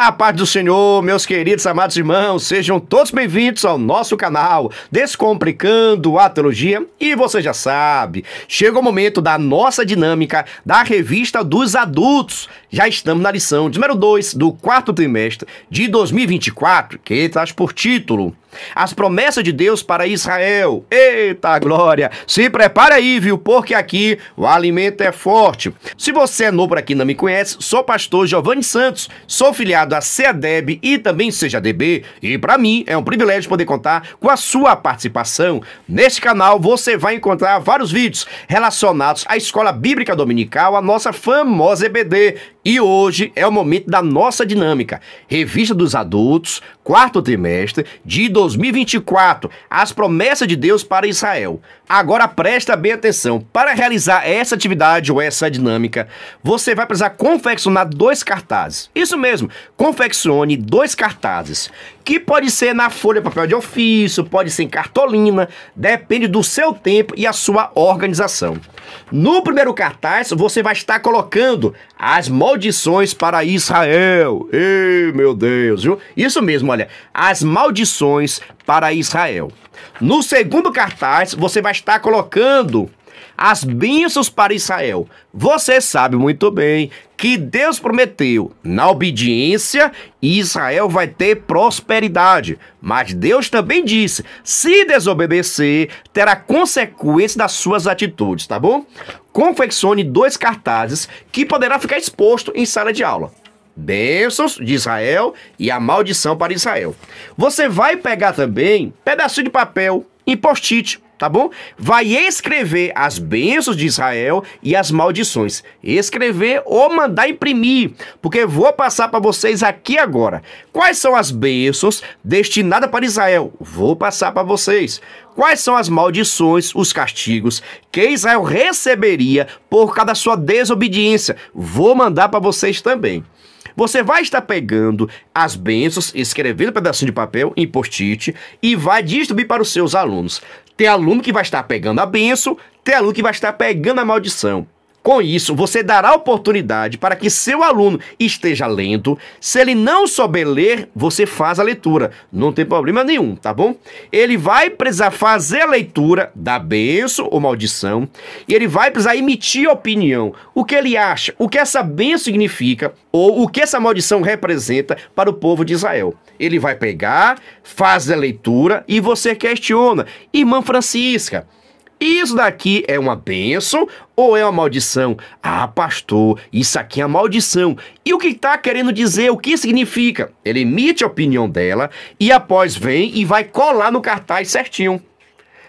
A paz do Senhor, meus queridos amados irmãos, sejam todos bem-vindos ao nosso canal Descomplicando a Teologia. E você já sabe, chega o momento da nossa dinâmica da revista dos adultos. Já estamos na lição de número 2 do quarto trimestre de 2024, que traz por título As promessas de Deus para Israel. Eita glória! Se prepare aí, viu? Porque aqui o alimento é forte. Se você é novo aqui e não me conhece, sou pastor Giovanni Santos, sou filiado à CEDEB e também seja DB, e para mim é um privilégio poder contar com a sua participação. Neste canal você vai encontrar vários vídeos relacionados à Escola Bíblica Dominical, a nossa famosa EBD e hoje é o momento da nossa dinâmica. Revista dos Adultos, quarto trimestre de 2024. As promessas de Deus para Israel. Agora presta bem atenção. Para realizar essa atividade ou essa dinâmica, você vai precisar confeccionar dois cartazes. Isso mesmo, confeccione dois cartazes. Que pode ser na folha papel de ofício, pode ser em cartolina, depende do seu tempo e a sua organização. No primeiro cartaz, você vai estar colocando as maldições para Israel. Ei, meu Deus, viu? Isso mesmo, olha. As maldições para Israel. No segundo cartaz, você vai estar colocando as bênçãos para Israel. Você sabe muito bem que Deus prometeu, na obediência, Israel vai ter prosperidade. Mas Deus também disse: se desobedecer, terá consequência das suas atitudes, tá bom? Confeccione dois cartazes que poderá ficar exposto em sala de aula bênçãos de Israel e a maldição para Israel. Você vai pegar também pedaço de papel em post-it, tá bom? Vai escrever as bênçãos de Israel e as maldições. Escrever ou mandar imprimir, porque vou passar para vocês aqui agora. Quais são as bênçãos destinadas para Israel? Vou passar para vocês. Quais são as maldições, os castigos que Israel receberia por causa da sua desobediência? Vou mandar para vocês também. Você vai estar pegando as bênçãos, escrevendo um pedacinho de papel em post-it e vai distribuir para os seus alunos. Tem aluno que vai estar pegando a benção, tem aluno que vai estar pegando a maldição. Com isso, você dará oportunidade para que seu aluno esteja lendo. Se ele não souber ler, você faz a leitura. Não tem problema nenhum, tá bom? Ele vai precisar fazer a leitura da benção ou maldição. E ele vai precisar emitir opinião. O que ele acha, o que essa benção significa ou o que essa maldição representa para o povo de Israel. Ele vai pegar, faz a leitura e você questiona. Irmã Francisca, isso daqui é uma bênção ou é uma maldição? Ah, pastor, isso aqui é uma maldição. E o que está querendo dizer? O que significa? Ele emite a opinião dela e após vem e vai colar no cartaz certinho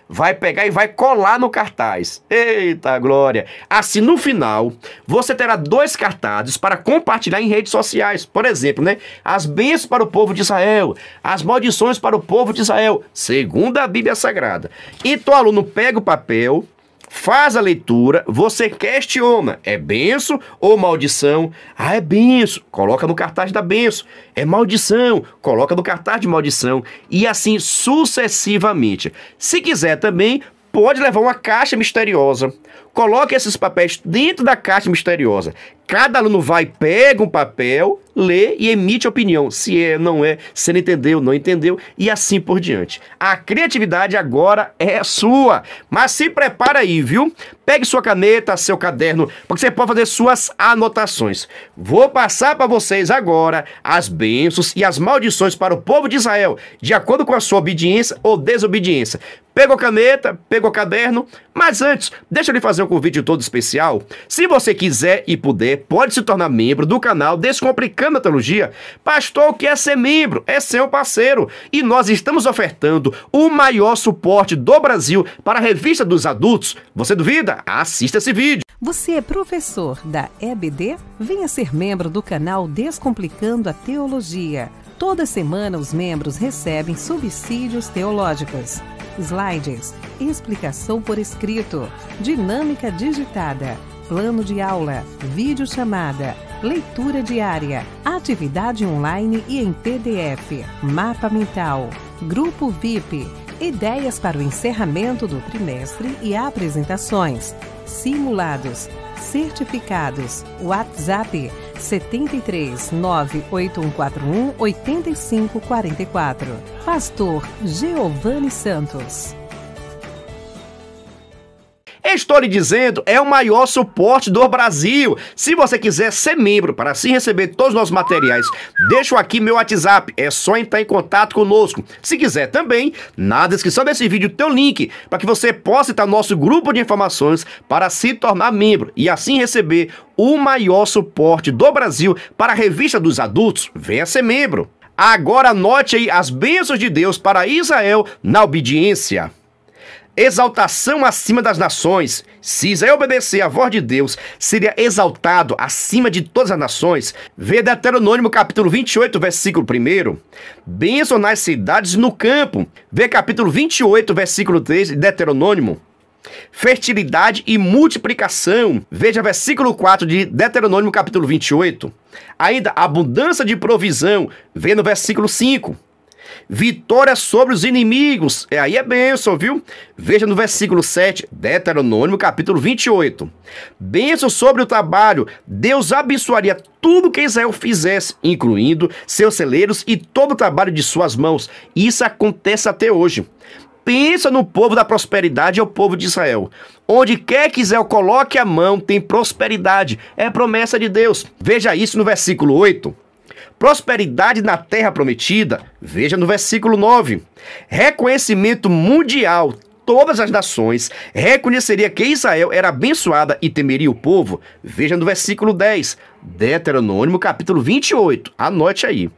vai pegar e vai colar no cartaz. Eita glória! Assim, no final, você terá dois cartazes para compartilhar em redes sociais. Por exemplo, né? As bênçãos para o povo de Israel, as maldições para o povo de Israel, segundo a Bíblia Sagrada. E então, teu aluno pega o papel, faz a leitura, você questiona, é benção ou maldição? Ah, é benção, coloca no cartaz da benção. É maldição, coloca no cartaz de maldição e assim sucessivamente. Se quiser também, pode levar uma caixa misteriosa Coloque esses papéis dentro da caixa misteriosa. Cada aluno vai, pega um papel, lê e emite opinião. Se é, não é, se ele entendeu, não entendeu e assim por diante. A criatividade agora é sua. Mas se prepara aí, viu? Pegue sua caneta, seu caderno, porque você pode fazer suas anotações. Vou passar para vocês agora as bênçãos e as maldições para o povo de Israel, de acordo com a sua obediência ou desobediência. Pegou caneta, pegou caderno, mas antes, deixa eu lhe fazer um convite todo especial. Se você quiser e puder, pode se tornar membro do canal Descomplicando a Teologia. Pastor, o que é ser membro? É ser um parceiro. E nós estamos ofertando o maior suporte do Brasil para a revista dos adultos. Você duvida? Assista esse vídeo. Você é professor da EBD? Venha ser membro do canal Descomplicando a Teologia. Toda semana os membros recebem subsídios teológicos slides, explicação por escrito, dinâmica digitada, plano de aula, videochamada, leitura diária, atividade online e em PDF, mapa mental, grupo VIP, ideias para o encerramento do trimestre e apresentações, simulados, certificados, WhatsApp 73 98141 8544. Pastor Giovanni Santos. Estou lhe dizendo, é o maior suporte do Brasil. Se você quiser ser membro para assim receber todos os nossos materiais, deixo aqui meu WhatsApp. É só entrar em contato conosco. Se quiser também, na descrição desse vídeo tem o link para que você possa estar no nosso grupo de informações para se tornar membro e assim receber o maior suporte do Brasil para a revista dos adultos. Venha ser membro. Agora anote aí as bênçãos de Deus para Israel na obediência exaltação acima das nações. Se Israel obedecer à voz de Deus, seria exaltado acima de todas as nações. Vê Deuteronômio capítulo 28, versículo 1. Bênção nas cidades e no campo. Vê capítulo 28, versículo 3 de Deuteronômio. Fertilidade e multiplicação. Veja versículo 4 de Deuteronômio capítulo 28. Ainda abundância de provisão. Vê no versículo 5 vitória sobre os inimigos. É aí é bênção, viu? Veja no versículo 7, Deuteronômio, capítulo 28. Bênção sobre o trabalho. Deus abençoaria tudo que Israel fizesse, incluindo seus celeiros e todo o trabalho de suas mãos. Isso acontece até hoje pensa no povo da prosperidade é o povo de Israel. Onde quer que Israel coloque a mão, tem prosperidade. É promessa de Deus. Veja isso no versículo 8 prosperidade na terra prometida. Veja no versículo 9. Reconhecimento mundial. Todas as nações reconheceria que Israel era abençoada e temeria o povo. Veja no versículo 10, Deuteronômio capítulo 28. Anote aí.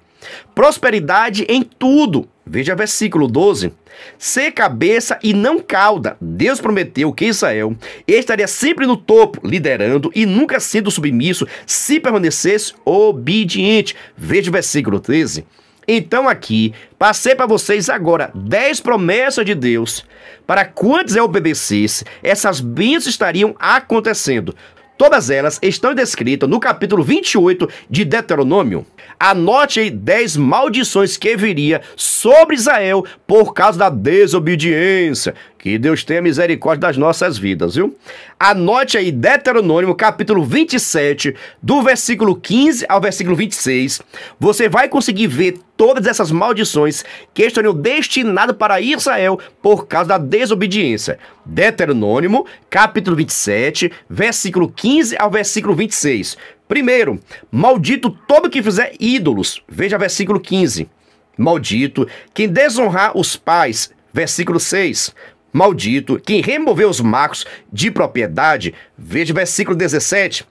Prosperidade em tudo. Veja versículo 12. Ser cabeça e não cauda. Deus prometeu que Israel estaria sempre no topo, liderando e nunca sendo submisso se permanecesse obediente. Veja o versículo 13. Então aqui, passei para vocês agora 10 promessas de Deus. Para quantos eu obedecesse, essas bênçãos estariam acontecendo. Todas elas estão descritas no capítulo 28 de Deuteronômio. Anote aí 10 maldições que viria sobre Israel por causa da desobediência. Que Deus tenha misericórdia das nossas vidas, viu? Anote aí Deuteronômio, capítulo 27, do versículo 15 ao versículo 26. Você vai conseguir ver todas essas maldições que estariam destinadas para Israel por causa da desobediência. Deuteronômio, capítulo 27, versículo 15 ao versículo 26. Primeiro, maldito todo que fizer ídolos. Veja versículo 15. Maldito quem desonrar os pais. Versículo 6 maldito, Quem removeu os marcos de propriedade, veja o versículo 17,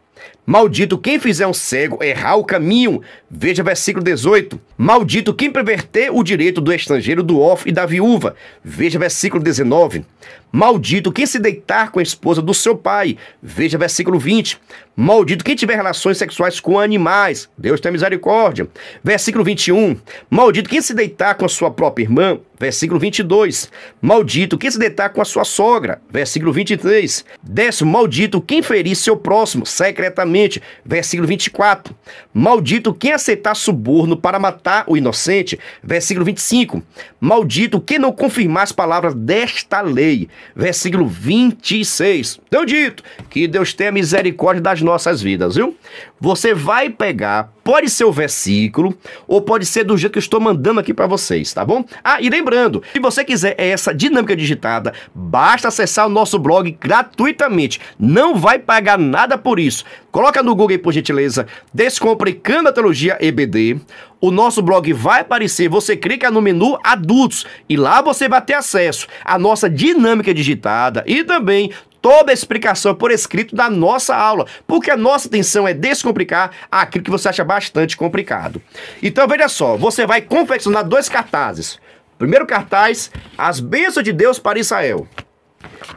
Maldito quem fizer um cego errar o caminho. Veja versículo 18. Maldito quem perverter o direito do estrangeiro, do órfão e da viúva. Veja versículo 19. Maldito quem se deitar com a esposa do seu pai. Veja versículo 20. Maldito quem tiver relações sexuais com animais. Deus tem misericórdia. Versículo 21. Maldito quem se deitar com a sua própria irmã. Versículo 22. Maldito quem se deitar com a sua sogra. Versículo 23. Décimo, maldito quem ferir seu próximo secretamente injustamente. Versículo 24. Maldito quem aceitar suborno para matar o inocente. Versículo 25. Maldito quem não confirmar as palavras desta lei. Versículo 26. Então dito que Deus tenha misericórdia das nossas vidas, viu? Você vai pegar, pode ser o versículo, ou pode ser do jeito que eu estou mandando aqui para vocês, tá bom? Ah, e lembrando, se você quiser essa dinâmica digitada, basta acessar o nosso blog gratuitamente. Não vai pagar nada por isso. Coloca no Google aí, por gentileza, Descomplicando a Teologia EBD. O nosso blog vai aparecer, você clica no menu Adultos e lá você vai ter acesso à nossa dinâmica digitada e também toda a explicação por escrito da nossa aula, porque a nossa intenção é descomplicar aquilo que você acha bastante complicado. Então veja só, você vai confeccionar dois cartazes. Primeiro cartaz, as bênçãos de Deus para Israel.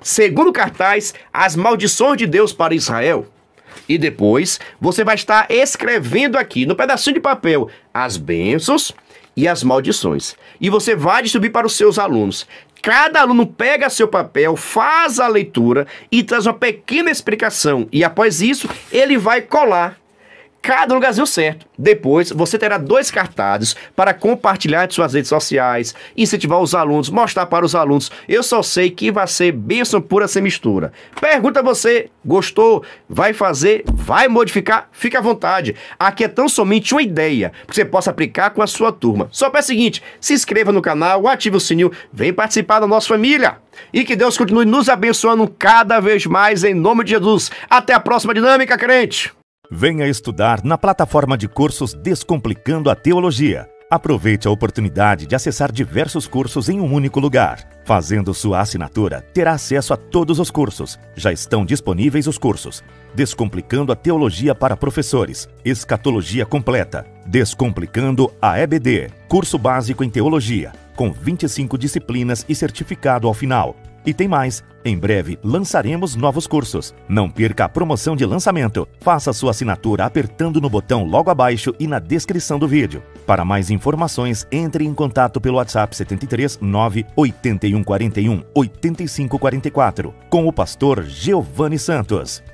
Segundo cartaz, as maldições de Deus para Israel. E depois você vai estar escrevendo aqui no pedacinho de papel as bênçãos e as maldições. E você vai distribuir para os seus alunos. Cada aluno pega seu papel, faz a leitura e traz uma pequena explicação. E após isso, ele vai colar cada lugarzinho certo. Depois, você terá dois cartazes para compartilhar em suas redes sociais, incentivar os alunos, mostrar para os alunos. Eu só sei que vai ser bênção pura sem mistura. Pergunta você, gostou? Vai fazer? Vai modificar? Fica à vontade. Aqui é tão somente uma ideia que você possa aplicar com a sua turma. Só para o seguinte, se inscreva no canal, ative o sininho, vem participar da nossa família. E que Deus continue nos abençoando cada vez mais em nome de Jesus. Até a próxima dinâmica, crente! Venha estudar na plataforma de cursos Descomplicando a Teologia. Aproveite a oportunidade de acessar diversos cursos em um único lugar. Fazendo sua assinatura, terá acesso a todos os cursos. Já estão disponíveis os cursos: Descomplicando a Teologia para Professores, Escatologia Completa, Descomplicando a EBD, Curso Básico em Teologia, com 25 disciplinas e certificado ao final. E tem mais! Em breve lançaremos novos cursos. Não perca a promoção de lançamento. Faça sua assinatura apertando no botão logo abaixo e na descrição do vídeo. Para mais informações, entre em contato pelo WhatsApp 73 9 8141 8544 com o pastor Giovanni Santos.